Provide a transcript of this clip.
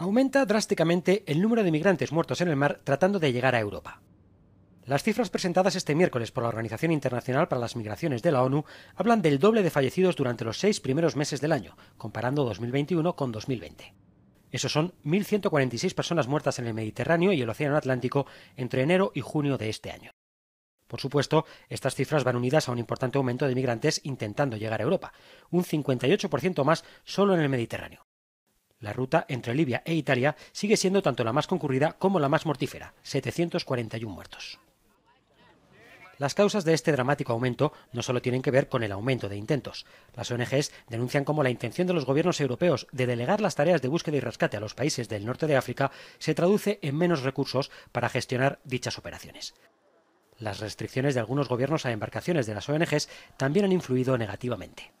Aumenta drásticamente el número de migrantes muertos en el mar tratando de llegar a Europa. Las cifras presentadas este miércoles por la Organización Internacional para las Migraciones de la ONU hablan del doble de fallecidos durante los seis primeros meses del año, comparando 2021 con 2020. Eso son 1.146 personas muertas en el Mediterráneo y el Océano Atlántico entre enero y junio de este año. Por supuesto, estas cifras van unidas a un importante aumento de migrantes intentando llegar a Europa, un 58% más solo en el Mediterráneo. La ruta entre Libia e Italia sigue siendo tanto la más concurrida como la más mortífera, 741 muertos. Las causas de este dramático aumento no solo tienen que ver con el aumento de intentos. Las ONGs denuncian cómo la intención de los gobiernos europeos de delegar las tareas de búsqueda y rescate a los países del norte de África se traduce en menos recursos para gestionar dichas operaciones. Las restricciones de algunos gobiernos a embarcaciones de las ONGs también han influido negativamente.